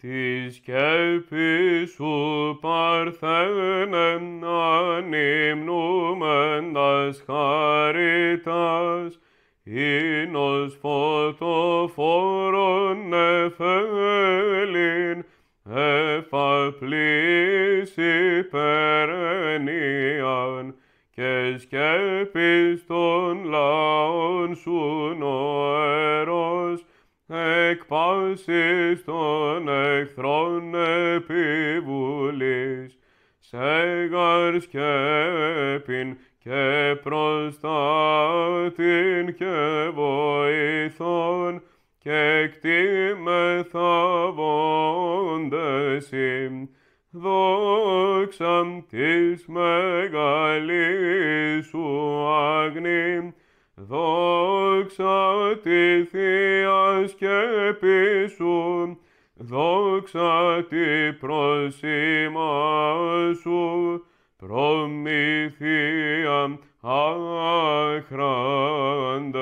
Της σκέπης σου παρθένεν ανυμνούμεντας χαριτάς, ίνος φωτοφόρον εφέλην, εφαπλήσει περαινίαν και σκέπης των λαών σου νομίζει βάσης των εχθρών επιβουλής, σε γαρ και προστάτην και βοηθών, και εκτίμεθα βόντεσι, δόξαν της μεγάλης σου αγνή, Δόξα τη Θείας και πίσω, δόξα τη προσήμα σου, προμήθεια αχράντα.